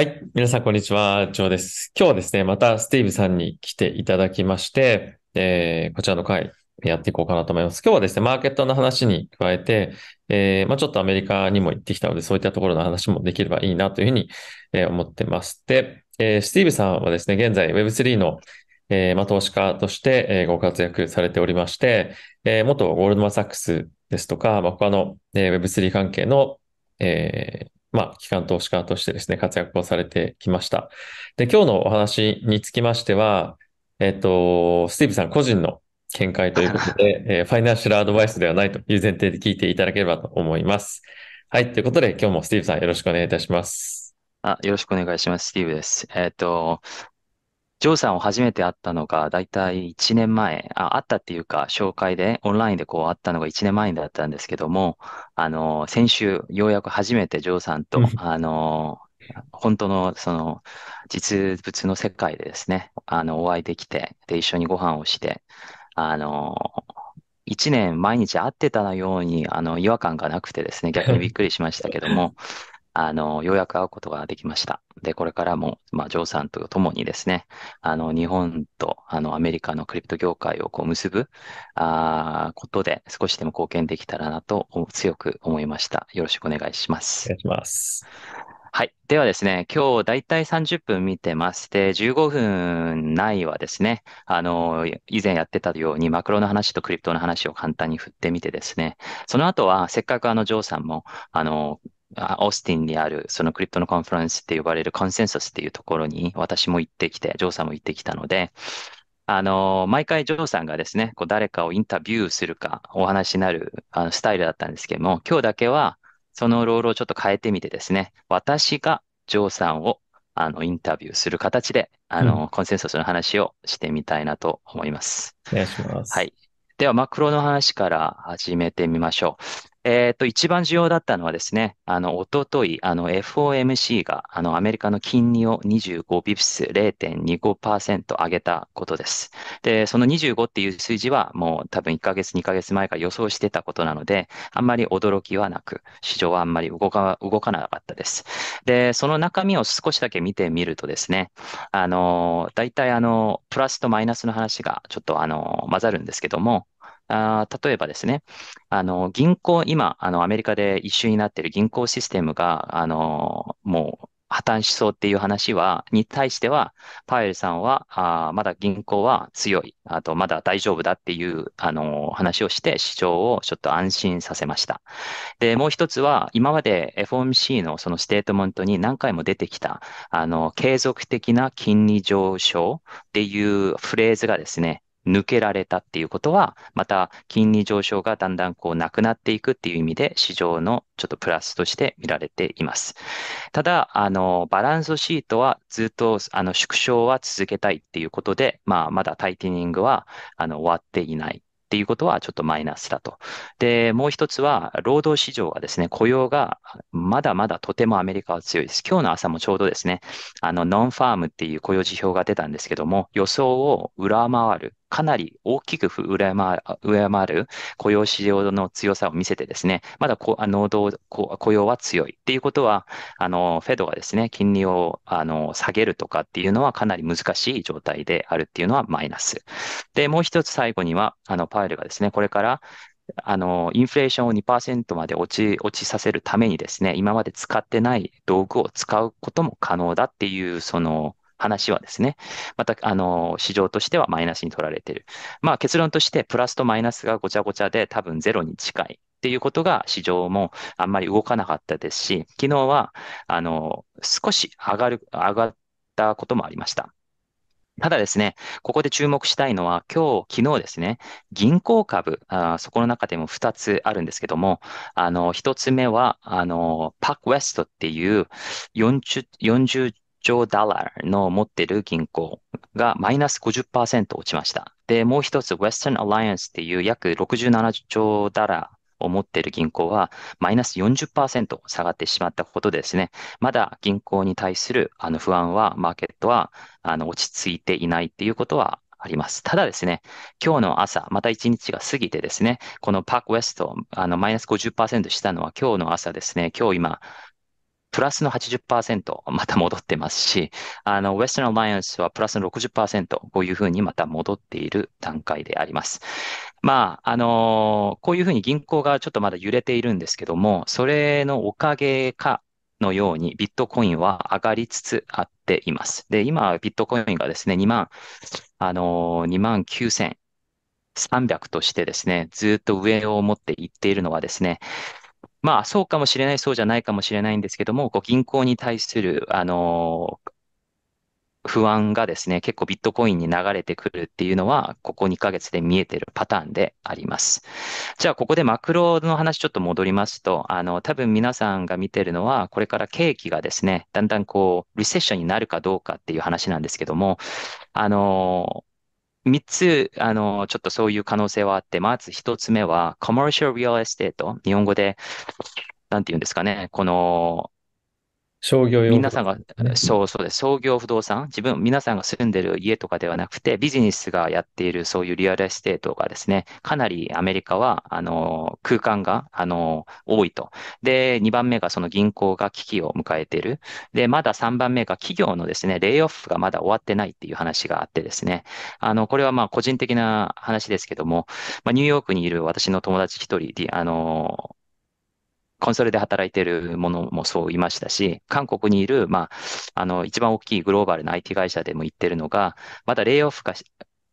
はい。皆さん、こんにちは。ジョーです。今日はですね、またスティーブさんに来ていただきまして、えー、こちらの回やっていこうかなと思います。今日はですね、マーケットの話に加えて、えー、まあ、ちょっとアメリカにも行ってきたので、そういったところの話もできればいいなというふうに、えー、思ってまして、えー、スティーブさんはですね、現在 Web3 の、えまあ、投資家として、えご活躍されておりまして、え元ゴールドマンサックスですとか、まあ、他の、え Web3 関係の、えまあ、機関投資家としてですね、活躍をされてきました。で、今日のお話につきましては、えっと、スティーブさん個人の見解ということで、えー、ファイナンシャルアドバイスではないという前提で聞いていただければと思います。はい、ということで、今日もスティーブさんよろしくお願いいたします。あよろしくお願いします。スティーブです。えっ、ー、と、ジョーさんを初めて会ったのが、だいたい1年前、あ、会ったっていうか、紹介で、オンラインでこう会ったのが1年前だったんですけども、あの、先週、ようやく初めてジョーさんと、あの、本当の、その、実物の世界でですね、あの、お会いできて、で、一緒にご飯をして、あの、1年毎日会ってたように、あの、違和感がなくてですね、逆にびっくりしましたけども、あの、ようやく会うことができました。で、これからも、まあ、ジョーさんと共にですね、あの、日本と、あの、アメリカのクリプト業界をこう結ぶ、あことで、少しでも貢献できたらなと、強く思いました。よろしくお願いします。お願いします。はい。ではですね、今日だいたい30分見てまして、15分ないはですね、あの、以前やってたようにマクロの話とクリプトの話を簡単に振ってみてですね、その後はせっかくあの、ジョーさんも、あの、オースティンにあるそのクリプトのコンファレンスって呼ばれるコンセンサスっていうところに私も行ってきて、ジョーさんも行ってきたので、あの、毎回ジョーさんがですね、こう誰かをインタビューするかお話になるあのスタイルだったんですけども、今日だけはそのロールをちょっと変えてみてですね、私がジョーさんをあのインタビューする形で、あの、うん、コンセンサスの話をしてみたいなと思います。お願いします。はい。では、マクロの話から始めてみましょう。えっ、ー、と、一番重要だったのはですね、あの、おととい、あの、FOMC が、あの、アメリカの金利を25ビプス0.25%上げたことです。で、その25っていう数字は、もう多分1ヶ月、2ヶ月前から予想してたことなので、あんまり驚きはなく、市場はあんまり動か、動かなかったです。で、その中身を少しだけ見てみるとですね、あの、大体あの、プラスとマイナスの話がちょっとあの、混ざるんですけども、あ例えばですね、あの、銀行、今、あの、アメリカで一緒になっている銀行システムが、あの、もう、破綻しそうっていう話は、に対しては、パエルさんは、あまだ銀行は強い、あとまだ大丈夫だっていう、あのー、話をして、市場をちょっと安心させました。で、もう一つは、今まで FOMC のそのステートメントに何回も出てきた、あの、継続的な金利上昇っていうフレーズがですね、抜けられたっていうことは、また金利上昇がだんだんこうなくなっていくっていう意味で、市場のちょっとプラスとして見られています。ただ、あの、バランスシートはずっとあの縮小は続けたいっていうことで、まあ、まだタイティニングはあの終わっていない。っていうことはちょっとマイナスだと。で、もう一つは、労働市場はですね、雇用がまだまだとてもアメリカは強いです。今日の朝もちょうどですね、あの、ノンファームっていう雇用指標が出たんですけども、予想を上回るかなり大きく上回る雇用市場の強さを見せてですね、まだこあ雇用は強いっていうことは、あの、フェドがですね、金利をあの下げるとかっていうのはかなり難しい状態であるっていうのはマイナス。で、もう一つ最後には、あの、パウエルがですね、これからあの、インフレーションを2%まで落ち、落ちさせるためにですね、今まで使ってない道具を使うことも可能だっていう、その、話はですね、また、あの、市場としてはマイナスに取られている。まあ結論として、プラスとマイナスがごちゃごちゃで多分ゼロに近いっていうことが市場もあんまり動かなかったですし、昨日は、あの、少し上がる、上がったこともありました。ただですね、ここで注目したいのは、今日、昨日ですね、銀行株、あそこの中でも2つあるんですけども、あの、1つ目は、あの、パックウェストっていう40、40兆ラルの持ってる銀行がマイナス50%落ちました。で、もう一つ、Western Alliance っていう約67兆ダラを持っている銀行はマイナス40%下がってしまったことですね。まだ銀行に対するあの不安は、マーケットはあの落ち着いていないっていうことはあります。ただですね、今日の朝、また一日が過ぎてですね、このパークウェスト、あのマイナス50%したのは今日の朝ですね、今日今、プラスの80%また戻ってますし、あの、ウェスタンアライアンスはプラスの60%、こういうふうにまた戻っている段階であります。まあ、あのー、こういうふうに銀行がちょっとまだ揺れているんですけども、それのおかげか、のようにビットコインは上がりつつあっています。で、今、ビットコインがですね、2万、あのー、2万9300としてですね、ずっと上を持っていっているのはですね、まあ、そうかもしれない、そうじゃないかもしれないんですけども、こう銀行に対する、あのー不安がですね、結構ビットコインに流れてくるっていうのは、ここ2ヶ月で見えてるパターンであります。じゃあ、ここでマクロの話ちょっと戻りますと、あの、多分皆さんが見てるのは、これから景気がですね、だんだんこう、リセッションになるかどうかっていう話なんですけども、あの、3つ、あの、ちょっとそういう可能性はあって、まず1つ目は、コマーシャルリアルエステート。日本語で、なんていうんですかね。この、商業用、皆さんが、そうそうです。商業不動産、自分、皆さんが住んでる家とかではなくて、ビジネスがやっているそういうリアルエステートがですね、かなりアメリカは、あの、空間が、あの、多いと。で、2番目がその銀行が危機を迎えている。で、まだ3番目が企業のですね、レイオフがまだ終わってないっていう話があってですね、あの、これはまあ個人的な話ですけども、まあ、ニューヨークにいる私の友達一人あの、コンソールで働いてるものもそういましたし、韓国にいる、まあ、あの、一番大きいグローバルな IT 会社でも言ってるのが、まだレイオフが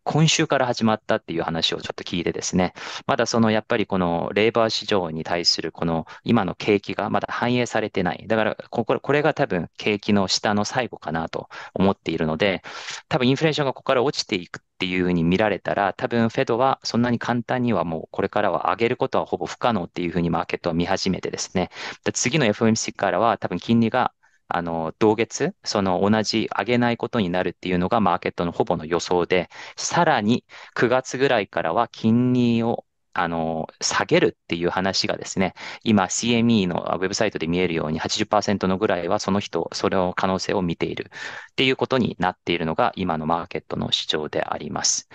今週から始まったっていう話をちょっと聞いてですね、まだそのやっぱりこのレーバー市場に対するこの今の景気がまだ反映されてない。だからこここれが多分景気の下の最後かなと思っているので、多分インフレーションがここから落ちていくっていうふうに見られたら、多分フェドはそんなに簡単にはもうこれからは上げることはほぼ不可能っていうふうにマーケットは見始めてですね、次の FOMC からは多分金利があの、同月、その同じ上げないことになるっていうのがマーケットのほぼの予想で、さらに9月ぐらいからは金利をあの、下げるっていう話がですね、今 CME のウェブサイトで見えるように80%のぐらいはその人、それの可能性を見ているっていうことになっているのが今のマーケットの主張であります。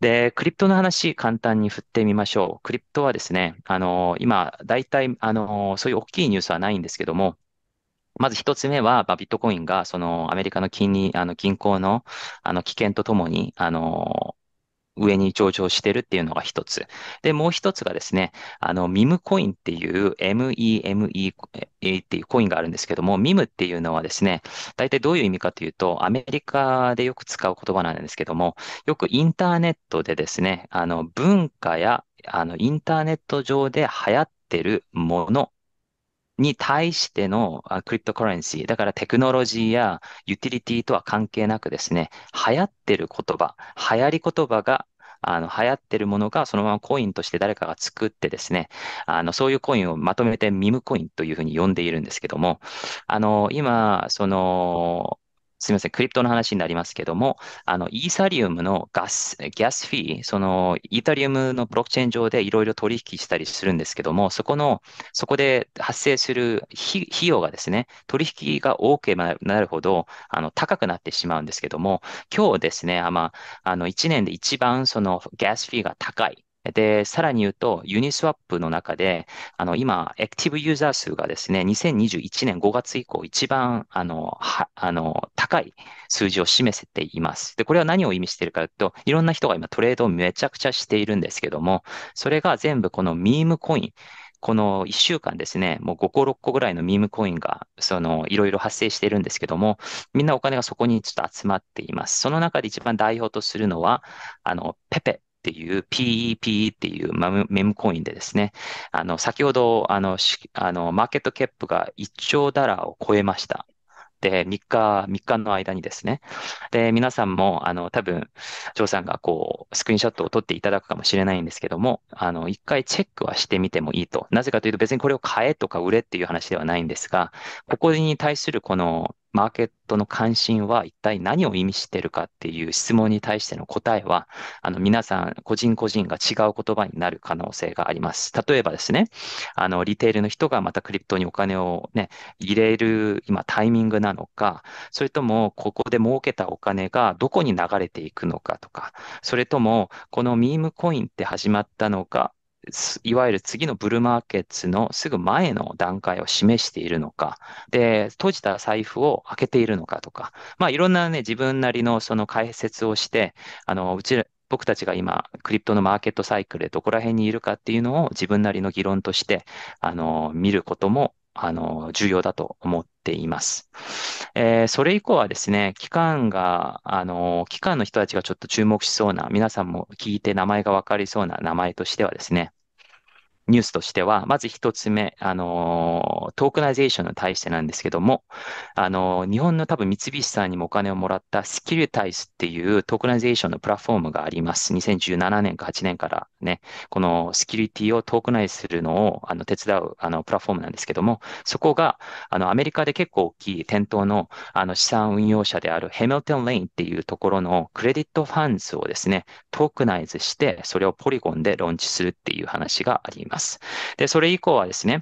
で、クリプトの話、簡単に振ってみましょう。クリプトはですね、あの、今、大体、あの、そういう大きいニュースはないんですけども、まず一つ目は、まビットコインが、その、アメリカの金利、あの、銀行の、あの、危険とともに、あの、上に上場してるっていうのが一つ。で、もう一つがですね、あの、ミムコインっていう MEME っていうコインがあるんですけども、ミムっていうのはですね、大体どういう意味かというと、アメリカでよく使う言葉なんですけども、よくインターネットでですね、あの、文化や、あの、インターネット上で流行ってるものに対してのクリプトコレンシー、だからテクノロジーやユーティリティとは関係なくですね、流行ってる言葉、流行り言葉があの、流行ってるものがそのままコインとして誰かが作ってですね、あの、そういうコインをまとめてミムコインというふうに呼んでいるんですけども、あの、今、その、すみません、クリプトの話になりますけども、あの、イーサリウムのガス、ギャスフィー、その、イータリウムのブロックチェーン上でいろいろ取引したりするんですけども、そこの、そこで発生する費用がですね、取引が多くなるほど、あの、高くなってしまうんですけども、今日ですね、まあ、あの、1年で一番その、ガスフィーが高いで、さらに言うと、ユニスワップの中で、あの、今、アクティブユーザー数がですね、2021年5月以降、一番、あの、は、あの、高い数字を示せています。で、これは何を意味しているかというと、いろんな人が今トレードをめちゃくちゃしているんですけども、それが全部このミームコイン、この1週間ですね、もう5個、6個ぐらいのミームコインが、その、いろいろ発生しているんですけども、みんなお金がそこにちょっと集まっています。その中で一番代表とするのは、あの、ペペっていう PEP っていうメムコインでですね、あの、先ほど、あの、あのマーケットキャップが1兆ダラーを超えました。で、3日、3日の間にですね。で、皆さんも、あの、多分、ジョーさんがこう、スクリーンショットを撮っていただくかもしれないんですけども、あの、一回チェックはしてみてもいいと。なぜかというと、別にこれを買えとか売れっていう話ではないんですが、ここに対するこの、マーケットの関心は一体何を意味しているかっていう質問に対しての答えは、あの皆さん個人個人が違う言葉になる可能性があります。例えばですね、あのリテールの人がまたクリプトにお金をね、入れる今タイミングなのか、それともここで儲けたお金がどこに流れていくのかとか、それともこのミームコインって始まったのか、いわゆる次のブルーマーケッツのすぐ前の段階を示しているのか、で、閉じた財布を開けているのかとか、まあいろんなね、自分なりのその解説をして、あの、うち僕たちが今、クリプトのマーケットサイクルでどこら辺にいるかっていうのを自分なりの議論として、あの、見ることもあの、重要だと思っています。えー、それ以降はですね、機関が、あの、機関の人たちがちょっと注目しそうな、皆さんも聞いて名前がわかりそうな名前としてはですね、ニュースとしては、まず一つ目、あのー、トークナイゼーションに対してなんですけども、あのー、日本の多分三菱さんにもお金をもらったスキルタイスっていうトークナイゼーションのプラッフォームがあります。2017年か8年からね、このセキュリティをトークナイズするのをあの手伝うあのプラッフォームなんですけども、そこがあのアメリカで結構大きい店頭のあの資産運用者であるヘミルトン・レインっていうところのクレディットファンズをですね、トークナイズして、それをポリゴンでローンチするっていう話があります。ます。で、それ以降はですね、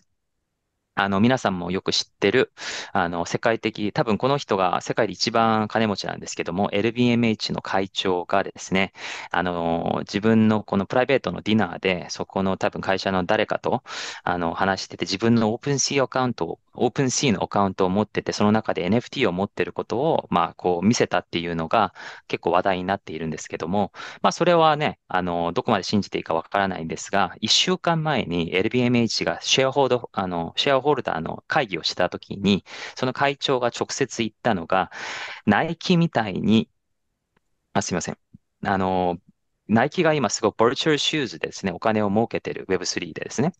あの、皆さんもよく知ってる、あの、世界的、多分この人が世界で一番金持ちなんですけども、l b m h の会長がですね、あの、自分のこのプライベートのディナーで、そこの多分会社の誰かと、あの、話してて、自分のオープンシーアカウントをオープンシーのアカウントを持ってて、その中で NFT を持ってることを、まあ、こう見せたっていうのが結構話題になっているんですけども、まあ、それはね、あの、どこまで信じていいかわからないんですが、一週間前に LBMH がシェアホード、あの、シェアホルダーの会議をしたときに、その会長が直接言ったのが、ナイキみたいに、あ、すいません。あの、ナイキが今すごいバーチャルシューズでですね、お金を儲けてる Web3 でですね。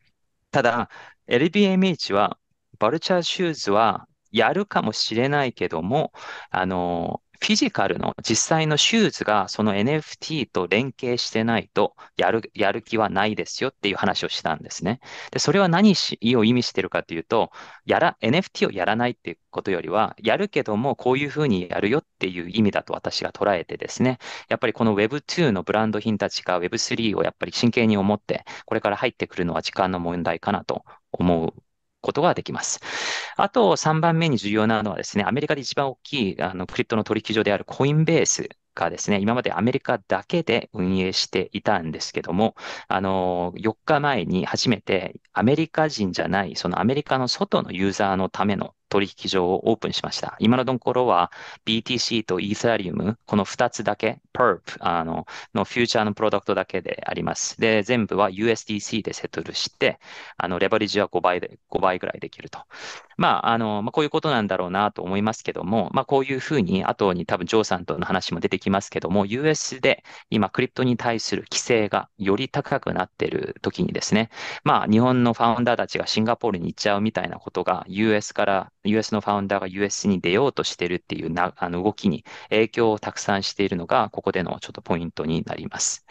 ただ、LBMH はバルチャーシューズはやるかもしれないけども、あの、フィジカルの実際のシューズがその NFT と連携してないとやる、やる気はないですよっていう話をしたんですね。で、それは何を意味してるかというと、やら、NFT をやらないっていうことよりは、やるけどもこういうふうにやるよっていう意味だと私が捉えてですね、やっぱりこの Web2 のブランド品たちが Web3 をやっぱり真剣に思って、これから入ってくるのは時間の問題かなと思うことができます。あと、3番目に重要なのはですね、アメリカで一番大きいあのクリプトの取引所であるコインベースがですね、今までアメリカだけで運営していたんですけども、あの、4日前に初めてアメリカ人じゃない、そのアメリカの外のユーザーのための取引所をオープンしました。今のところは BTC とイーサリウム、この2つだけ、PERP あののフューチャーのプロダクトだけであります。で、全部は USDC でセトルして、あのレバレッジは5倍で、5倍ぐらいできると。まあ、あの、まあ、こういうことなんだろうなと思いますけども、まあ、こういうふうに、後に多分ジョーさんとの話も出てきますけども、US で今クリプトに対する規制がより高くなっている時にですね、まあ、日本のファウンダーたちがシンガポールに行っちゃうみたいなことが US から US のファウンダーが u s に出ようとしてるっていうなあの動きに影響をたくさんしているのが、ここでのちょっとポイントになります。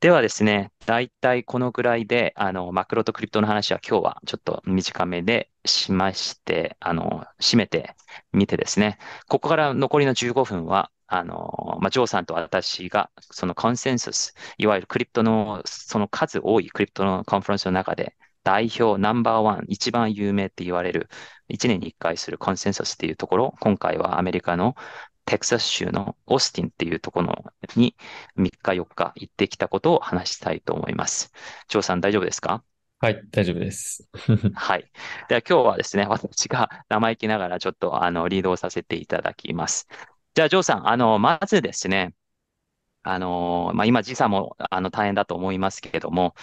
ではですね、大体このぐらいで、あの、マクロとクリプトの話は今日はちょっと短めでしまして、あの、締めてみてですね、ここから残りの15分は、あの、まあ、ジョーさんと私が、そのコンセンサス、いわゆるクリプトの、その数多いクリプトのコンフェンスの中で、代表ナンバーワン、一番有名って言われる、1年に1回するコンセンサスっていうところ、今回はアメリカのテキサス州のオースティンっていうところに3日4日行ってきたことを話したいと思います。張さん大丈夫ですかはい、大丈夫です。はい。では今日はですね、私が生意気ながらちょっとあのリードをさせていただきます。じゃあ、ジョーさん、あの、まずですね、あの、まあ、今時差もあの大変だと思いますけれども、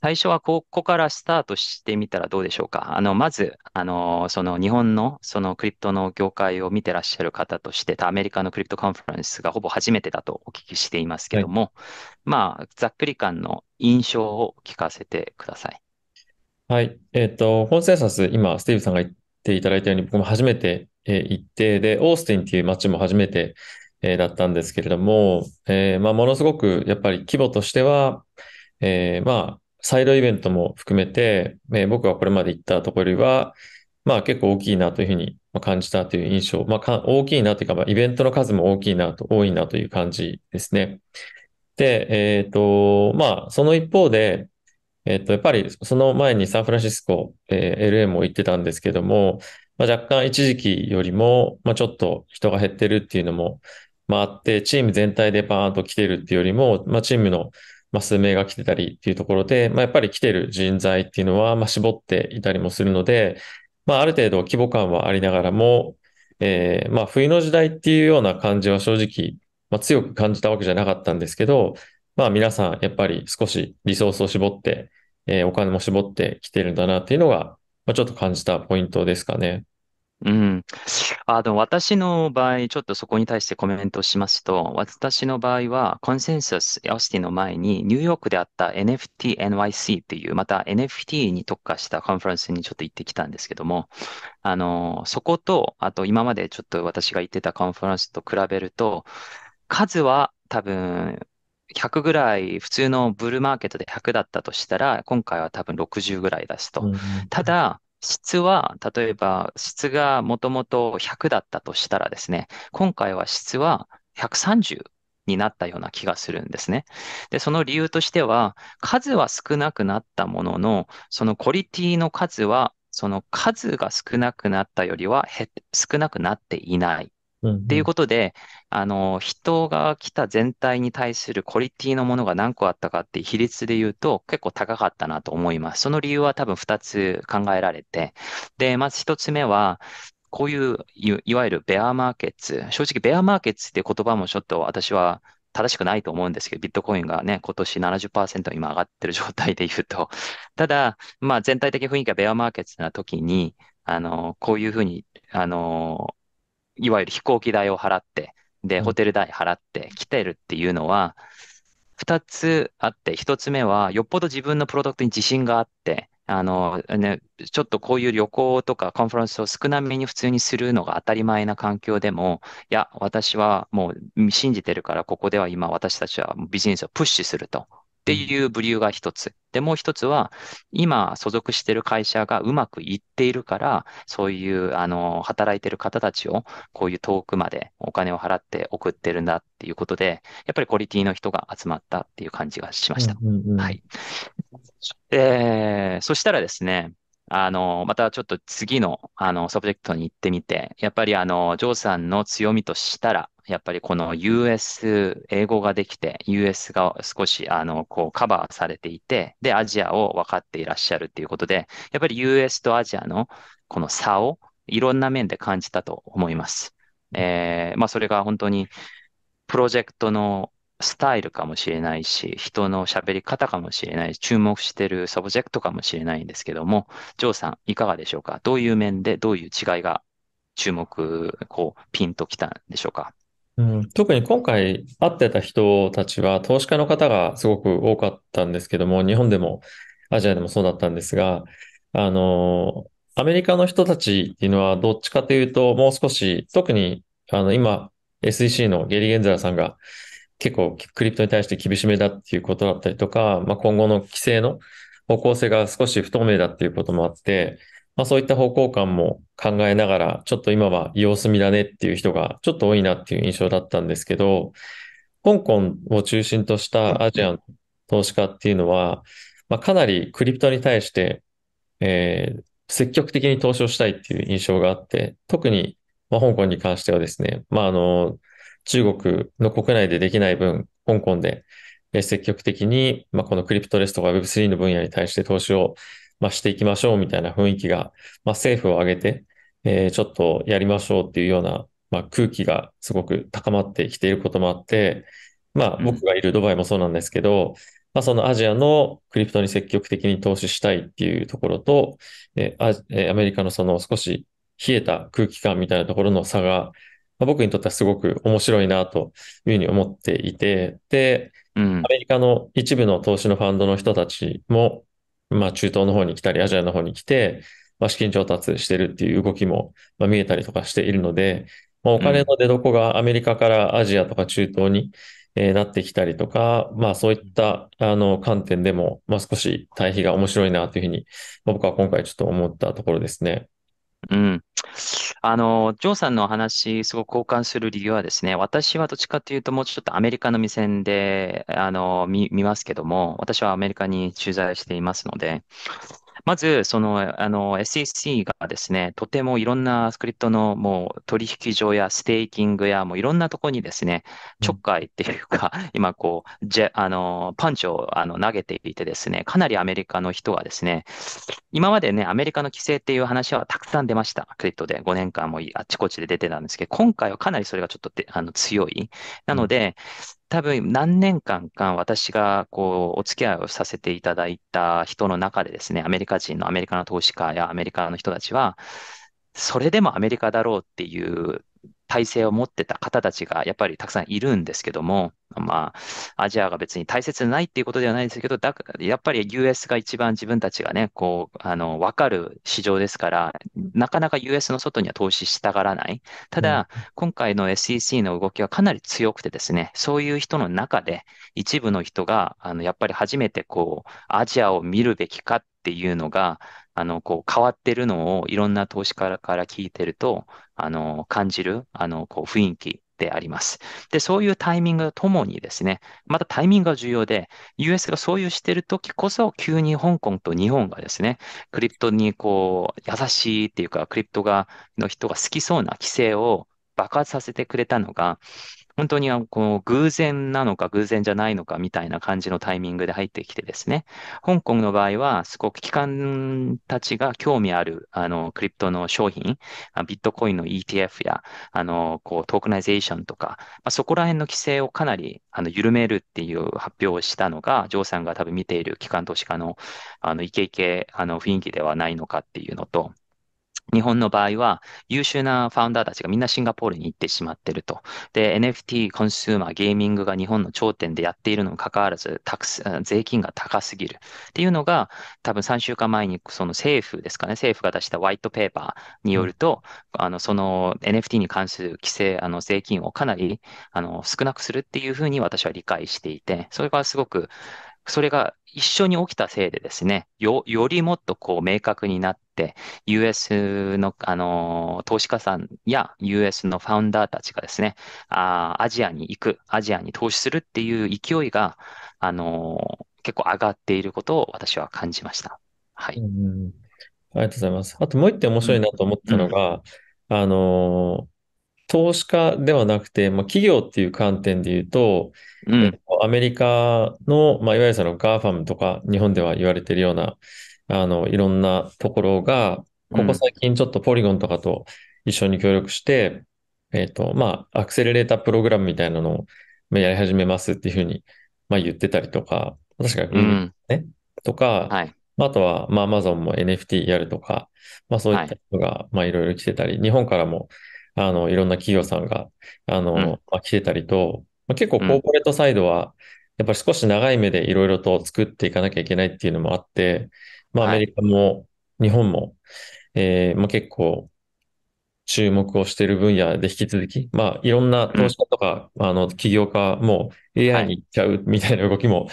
最初はここからスタートしてみたらどうでしょうか。あの、まず、あの、その日本のそのクリプトの業界を見てらっしゃる方としてアメリカのクリプトカンファレンスがほぼ初めてだとお聞きしていますけども、まあ、ざっくり感の印象を聞かせてください。はい。えっ、と、コンセンサス、今、スティーブさんが言っていただいたように、僕も初めて、えー、行って、で、オースティンっていう街も初めて、えー、だったんですけれども、えー、まあ、ものすごく、やっぱり規模としては、えー、まあ、サイドイベントも含めて、えー、僕がこれまで行ったところよりは、まあ結構大きいなというふうに感じたという印象、まあ、大きいなというか、まあ、イベントの数も大きいなと、多いなという感じですね。で、えっ、ー、と、まあその一方で、えっ、ー、と、やっぱりその前にサンフランシスコ、えー、LA も行ってたんですけども、まあ、若干一時期よりも、まあ、ちょっと人が減ってるっていうのも、まあ、あって、チーム全体でバーンと来てるっていうよりも、まあ、チームのまあ、数名が来てたりっていうところで、まあ、やっぱり来てる人材っていうのは、まあ、絞っていたりもするので、まあ、ある程度規模感はありながらも、えー、まあ、冬の時代っていうような感じは正直、まあ、強く感じたわけじゃなかったんですけど、まあ、皆さん、やっぱり少しリソースを絞って、えー、お金も絞ってきてるんだなっていうのが、まあ、ちょっと感じたポイントですかね。うん。あ、でも私の場合、ちょっとそこに対してコメントしますと、私の場合は、コンセンサス・オースティンの前に、ニューヨークであった NFT-NYC っていう、また NFT に特化したコンファレンスにちょっと行ってきたんですけども、あの、そこと、あと今までちょっと私が行ってたコンファレンスと比べると、数は多分、100ぐらい、普通のブルーマーケットで100だったとしたら、今回は多分60ぐらい出すと。ただ、質は、例えば質がもともと100だったとしたらですね、今回は質は130になったような気がするんですね。で、その理由としては、数は少なくなったものの、そのクオリティの数は、その数が少なくなったよりは少なくなっていない。っていうことで、あの、人が来た全体に対するクオリティのものが何個あったかって比率で言うと結構高かったなと思います。その理由は多分2つ考えられて。で、まず1つ目は、こういうい、いわゆるベアマーケッツ。正直ベアマーケッツって言葉もちょっと私は正しくないと思うんですけど、ビットコインがね、今年70%今上がってる状態で言うと。ただ、まあ全体的雰囲気がベアマーケッツな時に、あの、こういうふうに、あの、いわゆる飛行機代を払って、で、ホテル代払って来てるっていうのは、2つあって、1つ目は、よっぽど自分のプロダクトに自信があって、あの、ね、ちょっとこういう旅行とかコンファレンスを少なめに普通にするのが当たり前な環境でも、いや、私はもう信じてるから、ここでは今私たちはビジネスをプッシュすると。っていう理由が一つ。で、もう一つは、今所属している会社がうまくいっているから、そういう、あの、働いている方たちを、こういう遠くまでお金を払って送ってるんだっていうことで、やっぱりクオリティの人が集まったっていう感じがしました。うんうんうん、はい。えー、そしたらですね、あの、またちょっと次の、あの、サブジェクトに行ってみて、やっぱりあの、ジョーさんの強みとしたら、やっぱりこの US、英語ができて、US が少し、あの、こう、カバーされていて、で、アジアを分かっていらっしゃるっていうことで、やっぱり US とアジアのこの差をいろんな面で感じたと思います。えー、まあ、それが本当に、プロジェクトのスタイルかもしれないし、人の喋り方かもしれないし、注目してるサブジェクトかもしれないんですけども、ジョーさん、いかがでしょうかどういう面でどういう違いが注目、こう、ピンときたんでしょうかうん、特に今回会ってた人たちは投資家の方がすごく多かったんですけども、日本でもアジアでもそうだったんですが、あの、アメリカの人たちっていうのはどっちかというと、もう少し、特にあの今 SEC のゲリ・ゲンザラさんが結構クリプトに対して厳しめだっていうことだったりとか、まあ、今後の規制の方向性が少し不透明だっていうこともあって、まあ、そういった方向感も考えながら、ちょっと今は様子見だねっていう人がちょっと多いなっていう印象だったんですけど、香港を中心としたアジアの投資家っていうのは、まあ、かなりクリプトに対して、えー、積極的に投資をしたいっていう印象があって、特に、まあ、香港に関してはですね、まあ、あの、中国の国内でできない分、香港で積極的に、まあ、このクリプトレスとか Web3 の分野に対して投資を、まあ、していきましょうみたいな雰囲気が、まあ、政府を挙げて、えー、ちょっとやりましょうっていうような、まあ、空気がすごく高まってきていることもあって、まあ、僕がいるドバイもそうなんですけど、うん、まあ、そのアジアのクリプトに積極的に投資したいっていうところと、えー、アメリカのその少し冷えた空気感みたいなところの差が、僕にとってはすごく面白いなというふうに思っていて、で、アメリカの一部の投資のファンドの人たちも、まあ、中東の方に来たり、アジアの方に来て、まあ、資金調達してるっていう動きも、見えたりとかしているので、まあ、お金の出どこがアメリカからアジアとか中東に、なってきたりとか、まあそういったあの観点でも、まあ少し対比が面白いなというふうに、僕は今回ちょっと思ったところですね。うん。あの、ジョーさんのお話、すごく交換する理由はですね、私はどっちかというと、もうちょっとアメリカの目線で、あの、見、見ますけども、私はアメリカに駐在していますので、まず、その、あの、SEC がですね、とてもいろんなスクリプトのもう取引所やステーキングやもういろんなとこにですね、ちょっかいっていうか、今こう、じゃ、あの、パンチをあの投げていてですね、かなりアメリカの人はですね、今までね、アメリカの規制っていう話はたくさん出ました。クリプトで5年間もあっちこっちで出てたんですけど、今回はかなりそれがちょっとであの強い。なので、多分何年間か私がこうお付き合いをさせていただいた人の中でですね、アメリカ人のアメリカの投資家やアメリカの人たちは、それでもアメリカだろうっていう体制を持ってた方たちがやっぱりたくさんいるんですけども、まあ、アジアが別に大切でないっていうことではないんですけど、だやっぱり US が一番自分たちがね、こう、あの、わかる市場ですから、なかなか US の外には投資したがらない。ただ、今回の SEC の動きはかなり強くてですね、そういう人の中で一部の人が、あの、やっぱり初めてこう、アジアを見るべきかっていうのが、あの、こう変わってるのをいろんな投資家から聞いてると、あの、感じる、あの、こう雰囲気であります。で、そういうタイミングとともにですね、またタイミングが重要で、US がそういうしてる時こそ、急に香港と日本がですね、クリプトにこう、優しいっていうか、クリプトが、の人が好きそうな規制を爆発させてくれたのが、本当にあこの偶然なのか偶然じゃないのかみたいな感じのタイミングで入ってきてですね、香港の場合はすごく機関たちが興味あるあのクリプトの商品、ビットコインの ETF やあのこうトークナイゼーションとか、まあ、そこら辺の規制をかなりあの緩めるっていう発表をしたのが、ジョーさんが多分見ている機関投資家のあのイケイケあの雰囲気ではないのかっていうのと、日本の場合は優秀なファウンダーたちがみんなシンガポールに行ってしまってると。で、NFT、コンシューマー、ゲーミングが日本の頂点でやっているのにかかわらず、たく税金が高すぎる。っていうのが、多分3週間前にその政府ですかね、政府が出したホワイトペーパーによると、うん、あの、その NFT に関する規制、あの、税金をかなり、あの、少なくするっていうふうに私は理解していて、それがすごく、それが一緒に起きたせいでですね、よ、よりもっとこう明確になって、US の、あの、投資家さんや US のファウンダーたちがですね、あ、アジアに行く、アジアに投資するっていう勢いが、あの、結構上がっていることを私は感じました。はい。うん、ありがとうございます。あともう一点面白いなと思ったのが、うんうん、あの、投資家ではなくて、まあ、企業っていう観点で言うと、うん、アメリカの、まあ、いわゆるその GAFAM とか日本では言われているような、あの、いろんなところが、ここ最近ちょっとポリゴンとかと一緒に協力して、うん、えっ、ー、と、まあ、アクセレレータープログラムみたいなのをやり始めますっていうふうに、まあ、言ってたりとか、確かに、ね、うん、とか、はい、あとは、まあ、Amazon も NFT やるとか、まあ、そういったのが、はい、まあ、いろいろ来てたり、日本からも、あの、いろんな企業さんが、あの、うん、ま来てたりと、まあ、結構コーポレートサイドは、やっぱり少し長い目でいろいろと作っていかなきゃいけないっていうのもあって、まあ、アメリカも日本も、はい、えー、まあ、結構注目をしている分野で引き続き、まあ、いろんな投資家とか、うん、あの、起業家も AI に行っちゃうみたいな動きも、はい、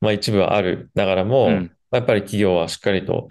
まあ、一部はあるながらも、うん、やっぱり企業はしっかりと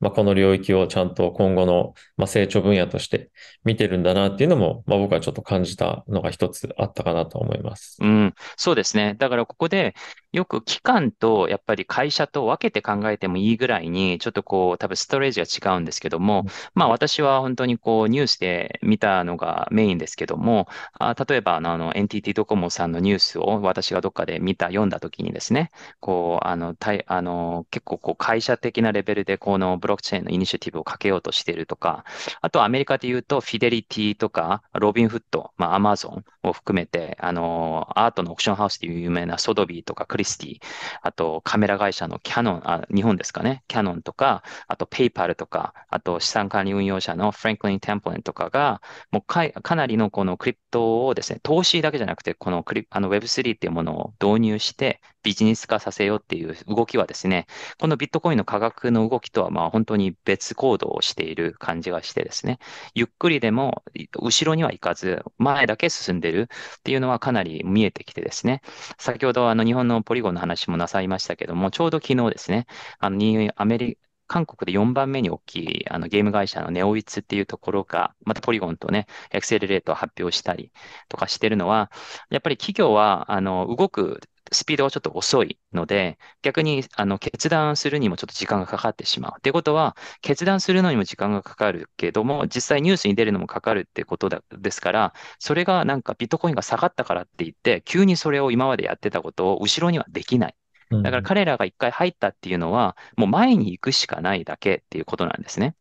まあ、この領域をちゃんと今後の、成長分野として見てるんだなっていうのも、まあ、僕はちょっと感じたのが一つあったかなと思います。うん、そうですね。だからここで、よく機関とやっぱり会社と分けて考えてもいいぐらいに、ちょっとこう、多分ストレージが違うんですけども、まあ私は本当にこう、ニュースで見たのがメインですけども、あ例えばあの、あの NTT ドコモさんのニュースを私がどっかで見た、読んだ時にですね、こう、あの、たいあの結構こう、会社的なレベルでこのブロックチェーンのイニシアティブをかけようとしているとか、あとアメリカで言うと、フィデリティとか、ロビンフット、まあアマゾンを含めて、あの、アートのオークションハウスで有名なソドビーとかクリリスティ、あとカメラ会社のキャノン、あ日本ですかね、キャノンとか、あとペイパルとか、あと資産管理運用者のフランクリン・テンプレンとかが、もうかかなりのこのクリプトをですね、投資だけじゃなくて、このクリあの Web3 っていうものを導入して、ビジネス化させようっていう動きはですね、このビットコインの価格の動きとはまあ本当に別行動をしている感じがしてですね、ゆっくりでも後ろには行かず、前だけ進んでるっていうのはかなり見えてきてですね、先ほどあの日本のポリゴンの話もなさいましたけども、ちょうど昨日ですね、あのにアメリカ、韓国で4番目に大きいあのゲーム会社のネオイツっていうところが、またポリゴンとね、エクセルレートを発表したりとかしてるのは、やっぱり企業はあの動くスピードがちょっと遅いので、逆にあの決断するにもちょっと時間がかかってしまう。ってことは、決断するのにも時間がかかるけども、実際ニュースに出るのもかかるってことだですから、それがなんかビットコインが下がったからって言って、急にそれを今までやってたことを後ろにはできない。だから彼らが一回入ったっていうのは、もう前に行くしかないだけっていうことなんですね。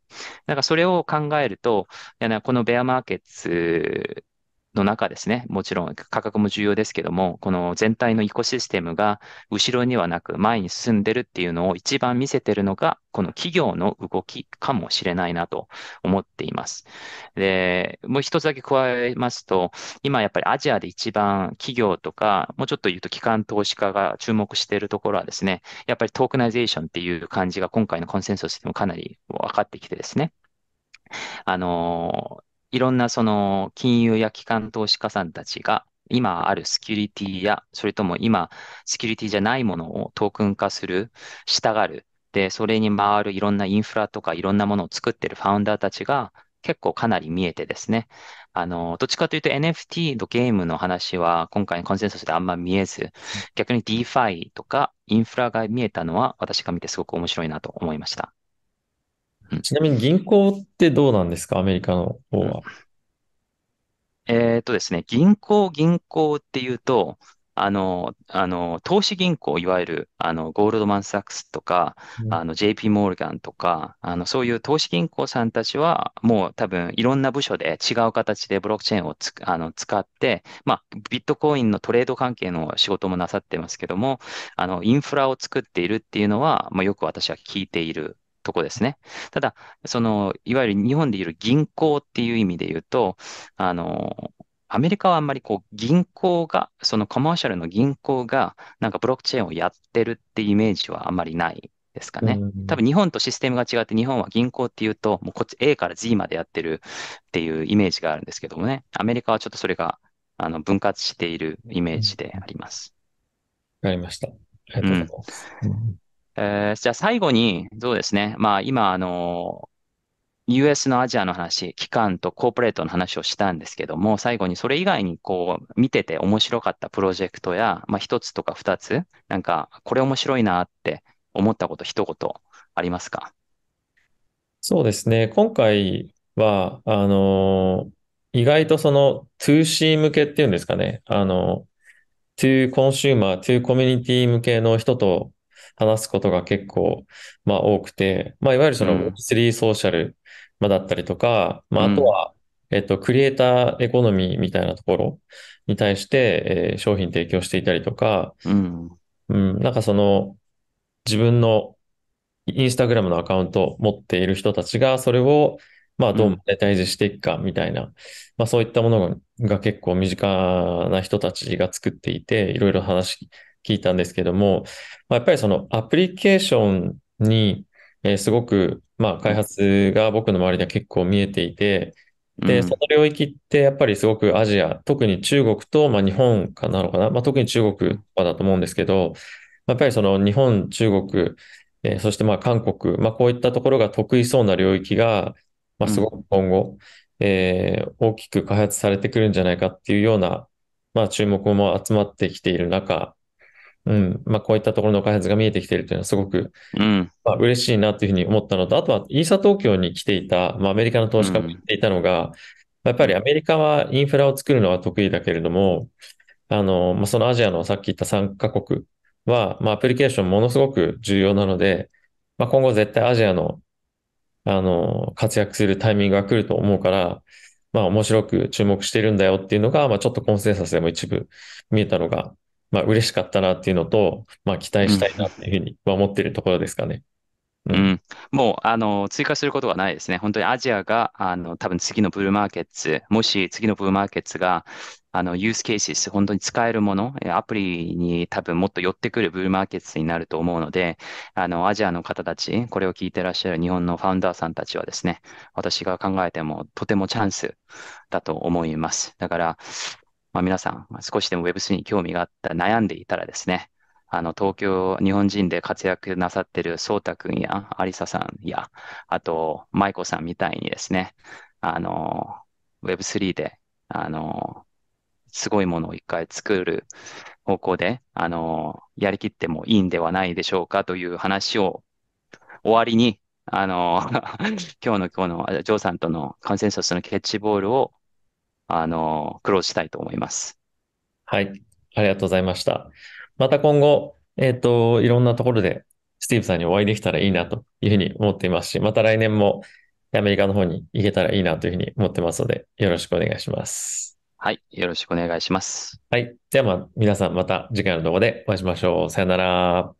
だからそれを考えると、いやこのベアマーケッツの中ですね、もちろん価格も重要ですけども、この全体のエコシステムが後ろにはなく前に進んでるっていうのを一番見せてるのが、この企業の動きかもしれないなと思っています。で、もう一つだけ加えますと、今やっぱりアジアで一番企業とか、もうちょっと言うと機関投資家が注目しているところはですね、やっぱりトークナイゼーションっていう感じが今回のコンセンサスでもかなり分かってきてですね、あのーいろんなその金融や機関投資家さんたちが今あるセキュリティや、それとも今セキュリティじゃないものをトークン化する、したがる。で、それに回るいろんなインフラとかいろんなものを作ってるファウンダーたちが結構かなり見えてですね。あの、どっちかというと NFT とゲームの話は今回のコンセンサスであんま見えず、逆に DeFi とかインフラが見えたのは私が見てすごく面白いなと思いました。ちなみに銀行ってどうなんですかアメリカの方は。えっ、とですね、銀行、銀行っていうと、あの、あの、投資銀行、いわゆる、あの、ゴールドマン・サックスとか、あの、JP モルガンとか、あの、そういう投資銀行さんたちは、もう多分、いろんな部署で違う形でブロックチェーンをつ、あの、使って、まあ、ビットコインのトレード関係の仕事もなさってますけども、あの、インフラを作っているっていうのは、まあ、よく私は聞いているとこですね。ただ、その、いわゆる日本でいう銀行っていう意味で言うと、あの、アメリカはあんまりこう銀行が、そのコマーシャルの銀行が、なんかブロックチェーンをやってるっていうイメージはあんまりないですかね。多分日本とシステムが違って、日本は銀行っていうと、もうこっち A から Z までやってるっていうイメージがあるんですけどもね、アメリカはちょっとそれがあの分割しているイメージであります。わかりました。ありがとうございます。うんえー、じゃあ最後に、そうですね。まあ今、あの、US のアジアの話、機関とコーポレートの話をしたんですけども、最後にそれ以外にこう見てて面白かったプロジェクトや、まあ一つとか二つ、なんかこれ面白いなって思ったこと一言ありますかそうですね。今回は、あのー、意外とその 2C 向けっていうんですかね。あの、t コンシューマー、2コミュニティ向けの人と話すことが結構、まあ、多くて、まあ、いわゆるその3ソーシャル、まだったりとか、まあ、あとは、えっと、クリエイターエコノミーみたいなところに対して、えー、商品提供していたりとか、うん、うん、なんかその、自分のインスタグラムのアカウントを持っている人たちが、それを、まあ、どうマネタイズしていくかみたいな、うん、まあ、そういったものが結構身近な人たちが作っていて、いろいろ話聞いたんですけども、まやっぱりそのアプリケーションに、えすごく、まあ、開発が僕の周りでは結構見えていて、で、その領域ってやっぱりすごくアジア、特に中国と、まあ、日本かなのかな、まあ、特に中国だと思うんですけど、やっぱりその日本、中国、えそしてまあ韓国、まあ、こういったところが得意そうな領域が、まあ、すごく今後、うん、えー、大きく開発されてくるんじゃないかっていうような、まあ、注目も集まってきている中、うん、まあ、こういったところの開発が見えてきているというのはすごく、うん、まあ、嬉しいなというふうに思ったのと、あとはイーサ東京に来ていた、まあ、アメリカの投資家も言っていたのが、やっぱりアメリカはインフラを作るのは得意だけれども、あの、まあ、そのアジアのさっき言った3カ国は、まあ、アプリケーションものすごく重要なので、まあ、今後絶対アジアの、あの、活躍するタイミングが来ると思うから、まあ、面白く注目してるんだよっていうのが、まあ、ちょっとコンセンサスでも一部見えたのが、まあ、嬉しかったなっていうのと、まあ、期待したいなっていうふうに思ってるところですかね。うん、うん、もうあの追加することはないですね。本当にアジアがあの多分次のブルーマーケッツ、もし次のブルーマーケッツがあのユースケーシス、本当に使えるもの、アプリに多分もっと寄ってくるブルーマーケッツになると思うので、あのアジアの方たち、これを聞いてらっしゃる日本のファウンダーさんたちはですね、私が考えてもとてもチャンスだと思います。だから、まあ、皆さん、少しでも Web3 に興味があった、悩んでいたらですね、あの、東京、日本人で活躍なさってる颯太君や、ありささんや、あと、舞子さんみたいにですね、Web3 で、あの、すごいものを一回作る方向で、あの、やりきってもいいんではないでしょうかという話を終わりに、あの、今日のこの、ジョーさんとのコンセンサスのキャッチボールをあの、苦労したいと思います。はい。ありがとうございました。また今後、えっ、ー、と、いろんなところでスティーブさんにお会いできたらいいなというふうに思っていますし、また来年もアメリカの方に行けたらいいなというふうに思ってますので、よろしくお願いします。はい。よろしくお願いします。はい。ではまあ、皆さんまた次回の動画でお会いしましょう。さよなら。